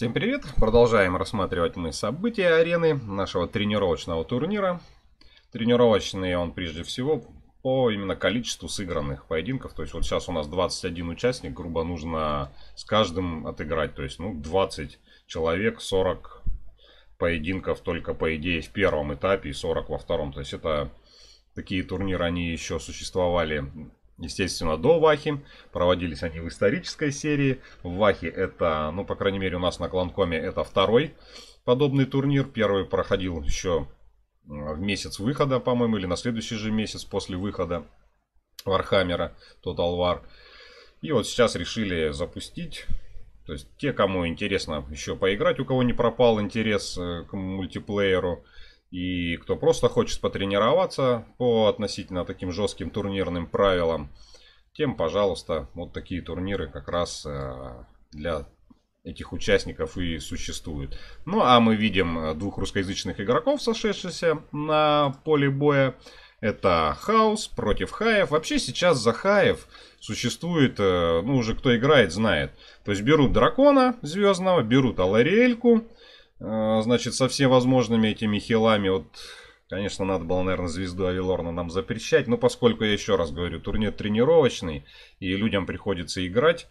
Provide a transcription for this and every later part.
Всем привет! Продолжаем рассматривать мы события арены нашего тренировочного турнира. Тренировочный он прежде всего по именно количеству сыгранных поединков. То есть вот сейчас у нас 21 участник, грубо нужно с каждым отыграть. То есть ну 20 человек, 40 поединков только по идее в первом этапе и 40 во втором. То есть это такие турниры, они еще существовали Естественно, до Вахи. Проводились они в исторической серии. В Вахе это, ну, по крайней мере, у нас на Кланкоме это второй подобный турнир. Первый проходил еще в месяц выхода, по-моему, или на следующий же месяц после выхода Вархаммера, Total War. И вот сейчас решили запустить. То есть те, кому интересно еще поиграть, у кого не пропал интерес э, к мультиплееру, и кто просто хочет потренироваться по относительно таким жестким турнирным правилам, тем, пожалуйста, вот такие турниры как раз э, для этих участников и существуют. Ну а мы видим э, двух русскоязычных игроков, сошедшихся на поле боя. Это Хаус против Хаев. Вообще сейчас за Хаев существует, э, ну уже кто играет, знает. То есть берут дракона звездного, берут Алариэльку, а, значит, со всеми возможными этими хилами. Вот, конечно, надо было, наверное, звезду Авилорна нам запрещать. Но поскольку, я еще раз говорю, турнир тренировочный, и людям приходится играть.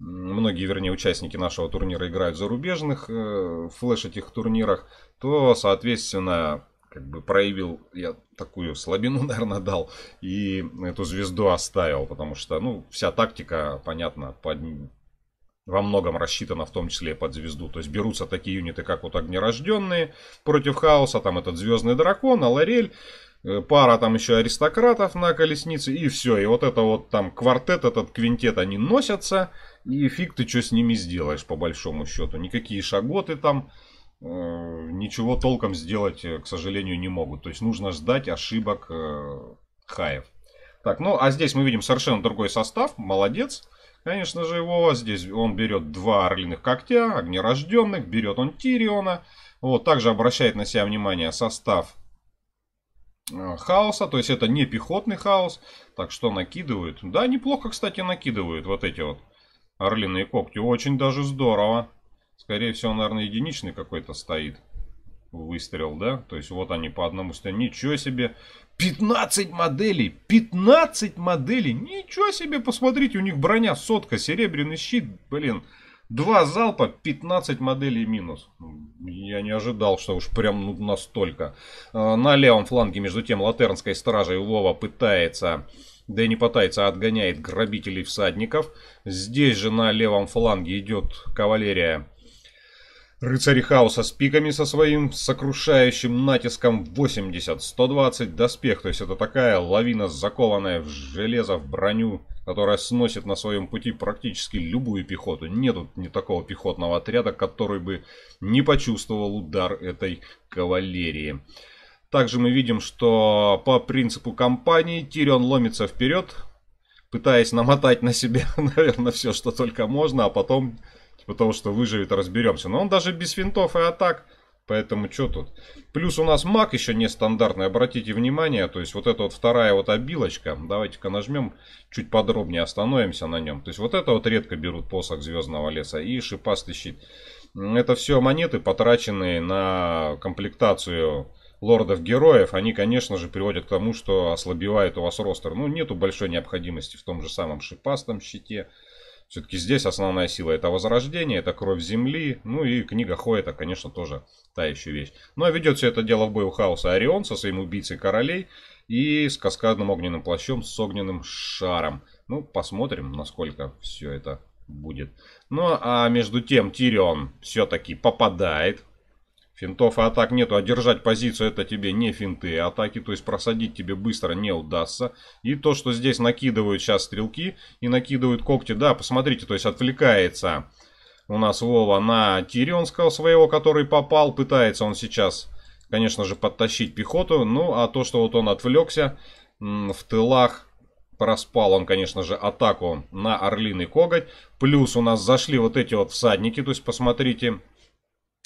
Многие, вернее, участники нашего турнира играют в зарубежных э, флеш этих турнирах. То, соответственно, как бы проявил, я такую слабину, наверное, дал и эту звезду оставил, потому что, ну, вся тактика, понятно, под, во многом рассчитана в том числе под звезду. То есть берутся такие юниты, как вот Огнерожденные против Хаоса, там этот Звездный Дракон, Аларель, э, пара там еще аристократов на колеснице и все. И вот это вот там квартет, этот квинтет, они носятся и фиг ты что с ними сделаешь по большому счету. Никакие шаготы там э, ничего толком сделать, э, к сожалению, не могут. То есть нужно ждать ошибок э, хаев. Так, ну а здесь мы видим совершенно другой состав. Молодец. Конечно же, его а здесь он берет два орлиных когтя, огнерожденных, берет он Тириона. Вот, также обращает на себя внимание состав э, хаоса, то есть это не пехотный хаос, так что накидывают. Да, неплохо, кстати, накидывают вот эти вот орлиные когти, очень даже здорово. Скорее всего, наверное, единичный какой-то стоит выстрел, да? То есть вот они по одному стоят. Ничего себе! 15 моделей! 15 моделей! Ничего себе! Посмотрите, у них броня сотка, серебряный щит, блин. Два залпа, 15 моделей минус. Я не ожидал, что уж прям ну, настолько. А, на левом фланге, между тем, Латернской стражей Вова пытается... Да и не пытается, а отгоняет грабителей всадников. Здесь же на левом фланге идет кавалерия Рыцари хаоса с пиками со своим сокрушающим натиском 80-120 доспех, то есть это такая лавина, закованная в железо, в броню, которая сносит на своем пути практически любую пехоту. Нету ни такого пехотного отряда, который бы не почувствовал удар этой кавалерии. Также мы видим, что по принципу кампании Тирион ломится вперед, пытаясь намотать на себя, наверное, все, что только можно, а потом Типа того, что выживет, разберемся. Но он даже без винтов, и атак. Поэтому что тут? Плюс у нас маг еще нестандартный, обратите внимание. То есть вот эта вот вторая вот обилочка. Давайте-ка нажмем, чуть подробнее остановимся на нем. То есть вот это вот редко берут посох звездного леса и шипастый щит. Это все монеты, потраченные на комплектацию лордов-героев, они, конечно же, приводят к тому, что ослабевает у вас ростер. Ну, нету большой необходимости в том же самом шипастом щите. Все-таки здесь основная сила это возрождение, это кровь земли, ну и книга Хо это, конечно, тоже та еще вещь. Но ну, а ведет все это дело в бою хаоса Орион со своим убийцей королей и с каскадным огненным плащом с огненным шаром. Ну, посмотрим, насколько все это будет. Ну, а между тем Тирион все-таки попадает Финтов и а атак нету, а держать позицию это тебе не финты, а атаки, то есть просадить тебе быстро не удастся. И то, что здесь накидывают сейчас стрелки и накидывают когти, да, посмотрите, то есть отвлекается у нас Вова на Тирионского своего, который попал. Пытается он сейчас, конечно же, подтащить пехоту. Ну, а то, что вот он отвлекся в тылах, проспал он, конечно же, атаку на Орлиный Коготь. Плюс у нас зашли вот эти вот всадники, то есть посмотрите...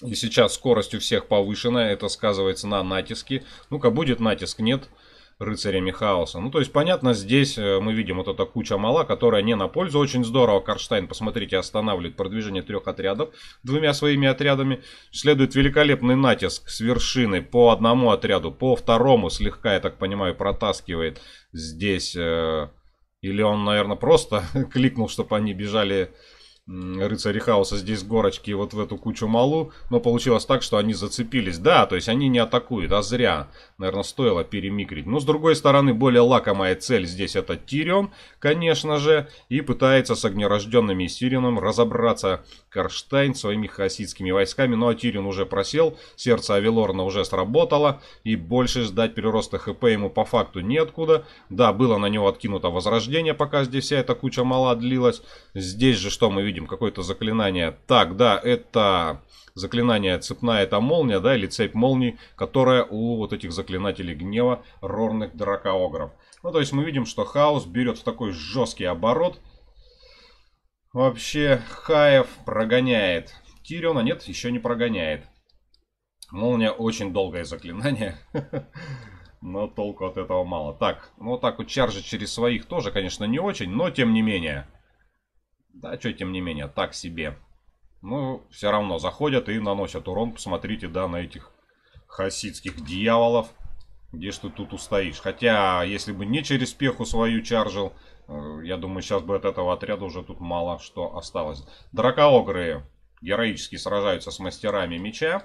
И сейчас скорость у всех повышена, это сказывается на натиске. Ну-ка, будет натиск, нет рыцарями хаоса. Ну, то есть, понятно, здесь э, мы видим вот эта куча мала, которая не на пользу. Очень здорово Карштайн, посмотрите, останавливает продвижение трех отрядов двумя своими отрядами. Следует великолепный натиск с вершины по одному отряду, по второму слегка, я так понимаю, протаскивает здесь... Э, или он, наверное, просто кликнул, чтобы они бежали рыцари хаоса здесь горочки и вот в эту кучу малу, но получилось так, что они зацепились. Да, то есть они не атакуют, а зря. Наверное, стоило перемикрить. Но с другой стороны, более лакомая цель здесь это Тирион, конечно же, и пытается с огнерожденными и Сирионом разобраться Карштайн своими хасидскими войсками. Ну а Тирион уже просел, сердце Авелорна уже сработало, и больше ждать перероста ХП ему по факту неоткуда. Да, было на него откинуто возрождение, пока здесь вся эта куча мала длилась. Здесь же что мы видим? видим какое-то заклинание. Так, да, это заклинание цепная, это молния, да, или цепь молний, которая у вот этих заклинателей гнева рорных дракоогров. Ну, то есть мы видим, что хаос берет в такой жесткий оборот. Вообще, Хаев прогоняет. Тириона нет, еще не прогоняет. Молния очень долгое заклинание. Но толку от этого мало. Так, ну вот так вот чаржи через своих тоже, конечно, не очень, но тем не менее. Да, что тем не менее, так себе. Ну, все равно заходят и наносят урон. Посмотрите, да, на этих хасидских дьяволов. Где ж ты тут устоишь? Хотя, если бы не через пеху свою чаржил, э, я думаю, сейчас бы от этого отряда уже тут мало что осталось. Дракоогры героически сражаются с мастерами меча.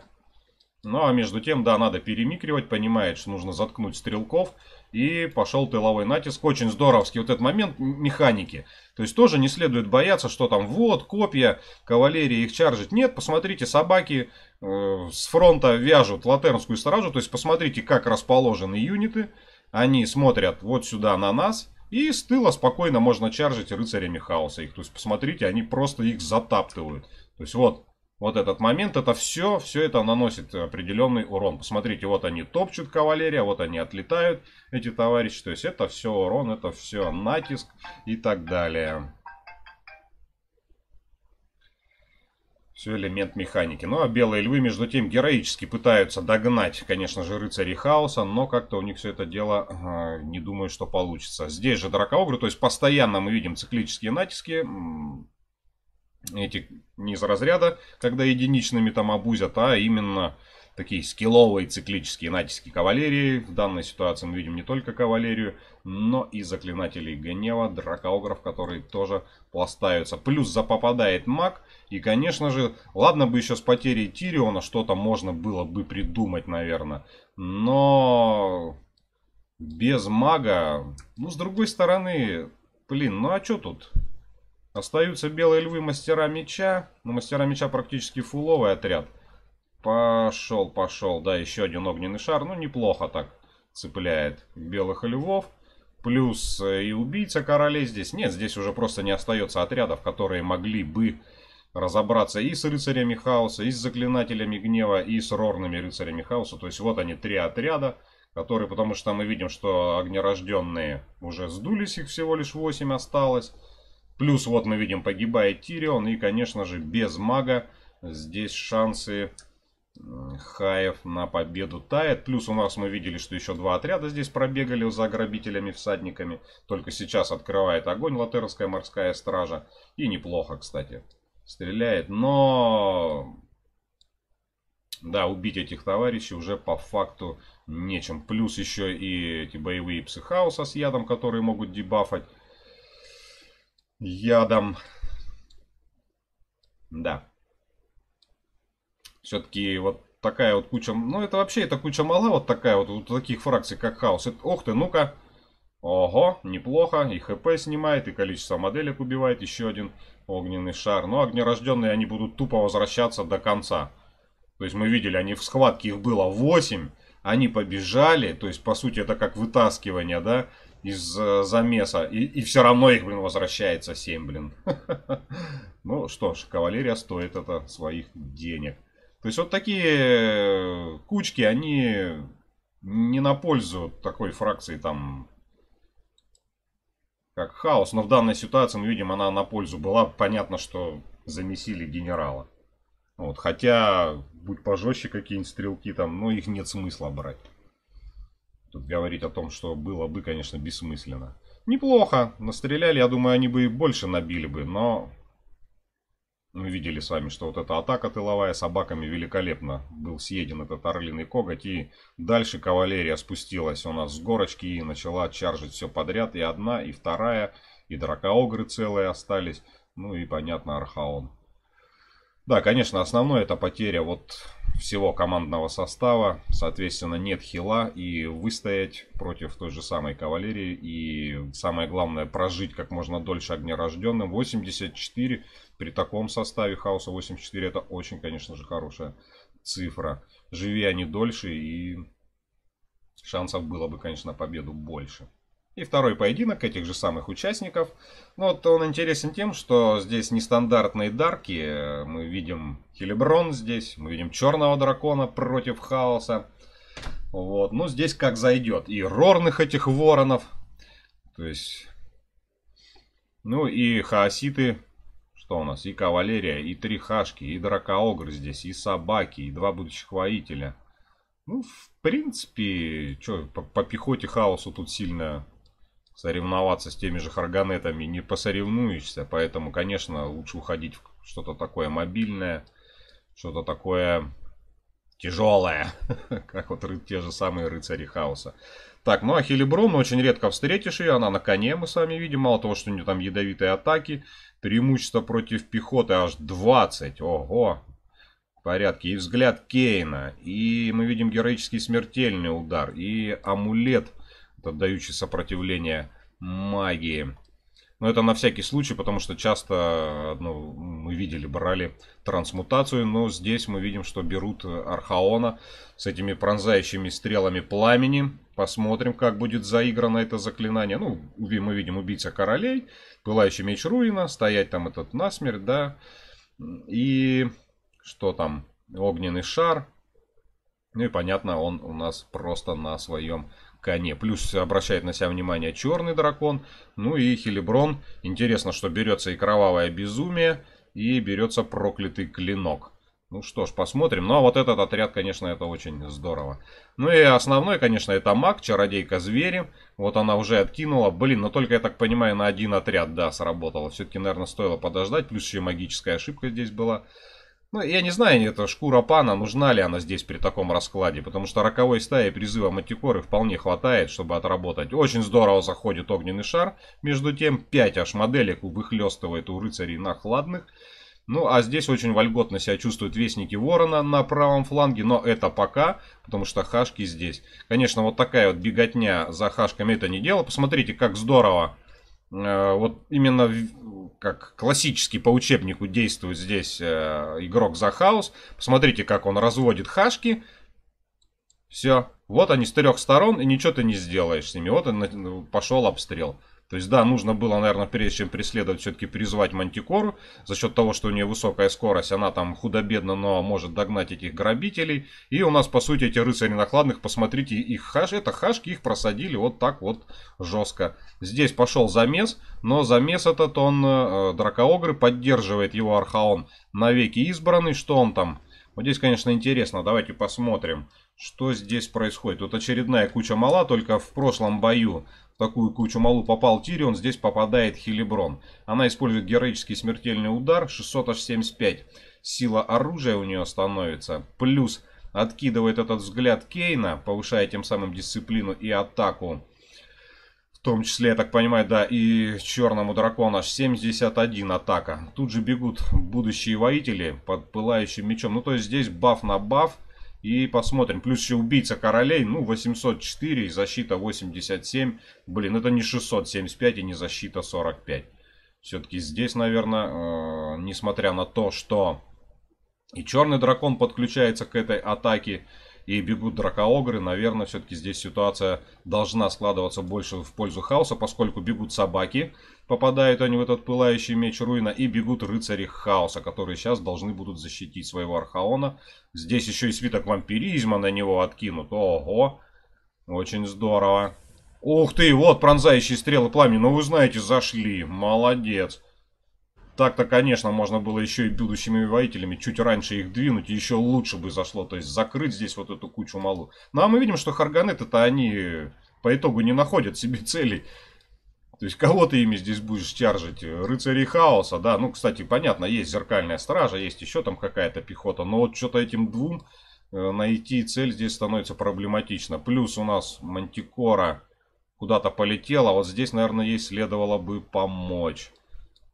Ну а между тем, да, надо перемикривать, понимает, что нужно заткнуть стрелков и пошел тыловой натиск. Очень здоровский вот этот момент механики. То есть тоже не следует бояться, что там вот, копья, кавалерия их чаржит. Нет, посмотрите, собаки э, с фронта вяжут латернскую стражу. То есть посмотрите, как расположены юниты. Они смотрят вот сюда на нас. И с тыла спокойно можно чаржить рыцарями хаоса их. То есть посмотрите, они просто их затаптывают. То есть вот вот этот момент, это все, все это наносит определенный урон. Посмотрите, вот они топчут кавалерия, вот они отлетают, эти товарищи. То есть это все урон, это все натиск и так далее. Все элемент механики. Ну а белые львы, между тем, героически пытаются догнать, конечно же, рыцарей хаоса, но как-то у них все это дело, э, не думаю, что получится. Здесь же дракоогры, то есть постоянно мы видим циклические натиски эти не из разряда, когда единичными там обузят, а именно такие скилловые циклические натиски кавалерии. В данной ситуации мы видим не только кавалерию, но и заклинателей гнева, дракоограф, которые тоже пластаются. Плюс запопадает маг. И, конечно же, ладно бы еще с потерей Тириона что-то можно было бы придумать, наверное. Но без мага... Ну, с другой стороны, блин, ну а что тут? Остаются белые львы мастера меча. Но ну, мастера меча практически фуловый отряд. Пошел, пошел. Да, еще один огненный шар. Ну, неплохо так цепляет белых львов. Плюс э, и убийца королей здесь. Нет, здесь уже просто не остается отрядов, которые могли бы разобраться и с рыцарями хаоса, и с заклинателями гнева, и с рорными рыцарями хаоса. То есть вот они, три отряда, которые, потому что мы видим, что огнерожденные уже сдулись, их всего лишь восемь осталось. Плюс вот мы видим погибает Тирион. И, конечно же, без мага здесь шансы Хаев на победу тает. Плюс у нас мы видели, что еще два отряда здесь пробегали за грабителями, всадниками. Только сейчас открывает огонь Латерская морская стража. И неплохо, кстати, стреляет. Но... Да, убить этих товарищей уже по факту нечем. Плюс еще и эти боевые психауса с ядом, которые могут дебафать ядом. Да. Все-таки вот такая вот куча... Ну, это вообще, это куча мала вот такая вот, вот таких фракций, как хаос. Это, ох ты, ну-ка. Ого, неплохо. И хп снимает, и количество моделек убивает. Еще один огненный шар. Но ну, огнерожденные, они будут тупо возвращаться до конца. То есть мы видели, они в схватке, их было 8. Они побежали. То есть, по сути, это как вытаскивание, да? из э, замеса. И, и все равно их, блин, возвращается 7, блин. Ну что ж, кавалерия стоит это своих денег. То есть вот такие э, кучки, они не на пользу такой фракции там как хаос. Но в данной ситуации, мы видим, она на пользу была. Понятно, что замесили генерала. Вот, хотя, будь пожестче какие-нибудь стрелки там, но ну, их нет смысла брать. Тут говорить о том, что было бы, конечно, бессмысленно. Неплохо. Настреляли, я думаю, они бы и больше набили бы, но... Мы видели с вами, что вот эта атака тыловая собаками великолепно. Был съеден этот орлиный коготь, и дальше кавалерия спустилась у нас с горочки и начала чаржить все подряд. И одна, и вторая, и дракоогры целые остались. Ну и, понятно, архаон. Да, конечно, основное это потеря вот всего командного состава, соответственно, нет хила и выстоять против той же самой кавалерии и самое главное прожить как можно дольше огнерожденным. 84 при таком составе хаоса 84 это очень, конечно же, хорошая цифра. Живи они дольше и шансов было бы, конечно, победу больше. И второй поединок этих же самых участников. Но вот он интересен тем, что здесь нестандартные дарки. Мы видим Хелеброн здесь, мы видим Черного Дракона против Хаоса. Вот, ну здесь как зайдет. И рорных этих воронов. То есть... Ну и хаоситы что у нас? И кавалерия, и три хашки, и дракоогр здесь, и собаки, и два будущих воителя. Ну, в принципе, что, по, по пехоте хаосу тут сильно соревноваться с теми же харганетами не посоревнуешься, поэтому, конечно, лучше уходить в что-то такое мобильное, что-то такое тяжелое, как вот те же самые рыцари хаоса. Так, ну а Хилибрун очень редко встретишь ее, она на коне, мы с вами видим, мало того, что у нее там ядовитые атаки, преимущество против пехоты аж 20, ого, в порядке, и взгляд Кейна, и мы видим героический смертельный удар, и амулет – там, сопротивление магии. Но это на всякий случай, потому что часто ну, мы видели, брали трансмутацию, но здесь мы видим, что берут Архаона с этими пронзающими стрелами пламени. Посмотрим, как будет заиграно это заклинание. Ну, мы видим убийца королей, пылающий меч руина, стоять там этот насмерть, да. И что там? Огненный шар. Ну и понятно, он у нас просто на своем коне. Плюс обращает на себя внимание черный дракон. Ну и Хилиброн. Интересно, что берется и кровавое безумие, и берется проклятый клинок. Ну что ж, посмотрим. Ну а вот этот отряд, конечно, это очень здорово. Ну и основной, конечно, это маг, чародейка звери. Вот она уже откинула. Блин, но ну только, я так понимаю, на один отряд, да, сработало. Все-таки, наверное, стоило подождать. Плюс еще магическая ошибка здесь была. Ну, я не знаю, эта шкура пана, нужна ли она здесь при таком раскладе, потому что роковой стаи призыва Матикоры вполне хватает, чтобы отработать. Очень здорово заходит огненный шар, между тем 5 аж моделек выхлестывает у рыцарей нахладных. Ну, а здесь очень вольготно себя чувствуют вестники Ворона на правом фланге, но это пока, потому что хашки здесь. Конечно, вот такая вот беготня за хашками это не дело. Посмотрите, как здорово. Э, вот именно как классически по учебнику действует здесь э, игрок за хаос. Посмотрите, как он разводит хашки. Все. Вот они с трех сторон, и ничего ты не сделаешь с ними. Вот он пошел обстрел. То есть, да, нужно было, наверное, прежде чем преследовать, все-таки призвать Мантикору. За счет того, что у нее высокая скорость, она там худо-бедно, но может догнать этих грабителей. И у нас, по сути, эти рыцари накладных, посмотрите, их хаш, это хашки, их просадили вот так вот жестко. Здесь пошел замес, но замес этот он, э, Дракоогры, поддерживает его Архаон навеки избранный. Что он там? Вот здесь, конечно, интересно. Давайте посмотрим, что здесь происходит. Тут очередная куча мала, только в прошлом бою такую кучу малу попал Тирион, здесь попадает Хилиброн. Она использует героический смертельный удар, 600 аж 75. Сила оружия у нее становится. Плюс откидывает этот взгляд Кейна, повышая тем самым дисциплину и атаку. В том числе, я так понимаю, да, и черному дракону аж 71 атака. Тут же бегут будущие воители под пылающим мечом. Ну, то есть здесь баф на баф. И посмотрим. Плюс еще убийца королей, ну, 804 и защита 87. Блин, это не 675 и не защита 45. Все-таки здесь, наверное, э, несмотря на то, что и черный дракон подключается к этой атаке, и бегут дракоогры. Наверное, все-таки здесь ситуация должна складываться больше в пользу хаоса, поскольку бегут собаки, попадают они в этот пылающий меч руина, и бегут рыцари хаоса, которые сейчас должны будут защитить своего архаона. Здесь еще и свиток вампиризма на него откинут. Ого! Очень здорово. Ух ты, вот пронзающие стрелы пламени. Ну вы знаете, зашли. Молодец. Так-то, конечно, можно было еще и будущими воителями чуть раньше их двинуть, еще лучше бы зашло, то есть закрыть здесь вот эту кучу малу. Ну а мы видим, что Харганеты-то они по итогу не находят себе целей. То есть, кого ты ими здесь будешь чаржить? Рыцари хаоса, да. Ну, кстати, понятно, есть зеркальная стража, есть еще там какая-то пехота. Но вот что-то этим двум э, найти цель здесь становится проблематично. Плюс у нас Мантикора куда-то полетела. Вот здесь, наверное, ей следовало бы помочь.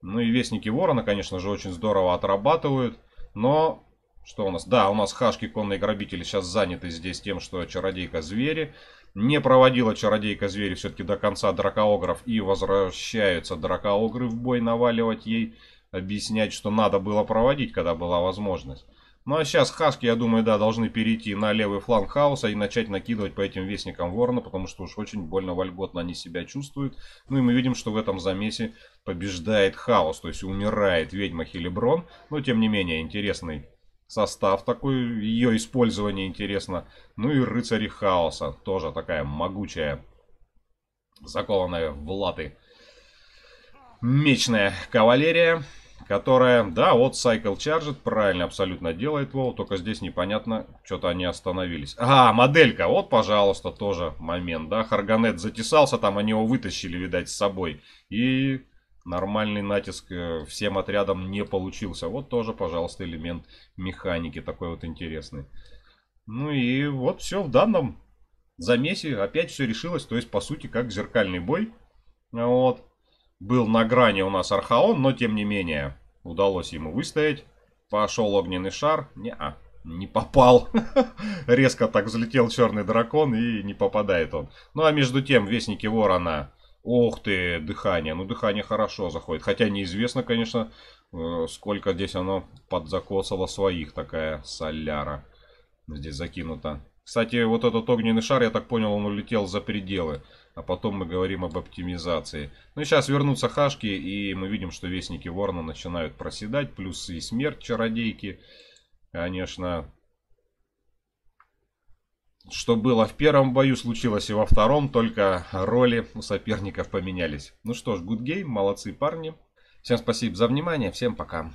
Ну и Вестники Ворона, конечно же, очень здорово отрабатывают. Но что у нас? Да, у нас хашки конные грабители сейчас заняты здесь тем, что чародейка звери. Не проводила чародейка звери все-таки до конца дракоогров. И возвращаются дракоогры в бой наваливать ей. Объяснять, что надо было проводить, когда была возможность. Ну а сейчас хаски, я думаю, да, должны перейти на левый фланг хаоса и начать накидывать по этим вестникам ворона, потому что уж очень больно вольготно они себя чувствуют. Ну и мы видим, что в этом замесе побеждает хаос, то есть умирает ведьма Хилиброн. Но ну, тем не менее, интересный состав такой, ее использование интересно. Ну и рыцари хаоса, тоже такая могучая, закованная в латы мечная кавалерия которая, да, вот Cycle Charged, правильно абсолютно делает его, только здесь непонятно, что-то они остановились. А, моделька, вот, пожалуйста, тоже момент, да, Харганет затесался, там они его вытащили, видать, с собой, и нормальный натиск э, всем отрядам не получился. Вот тоже, пожалуйста, элемент механики такой вот интересный. Ну и вот все в данном замесе опять все решилось, то есть, по сути, как зеркальный бой, вот, был на грани у нас Архаон, но тем не менее удалось ему выстоять. Пошел огненный шар. Не-а, не попал. Резко так взлетел черный дракон и не попадает он. Ну а между тем, вестники ворона. Ох ты, дыхание. Ну дыхание хорошо заходит. Хотя неизвестно, конечно, э, сколько здесь оно подзакосало своих. Такая соляра здесь закинута. Кстати, вот этот огненный шар, я так понял, он улетел за пределы. А потом мы говорим об оптимизации. Ну и сейчас вернутся хашки, и мы видим, что вестники Ворна начинают проседать. Плюс и смерть чародейки. Конечно, что было в первом бою, случилось и во втором, только роли у соперников поменялись. Ну что ж, good game, молодцы парни. Всем спасибо за внимание, всем пока.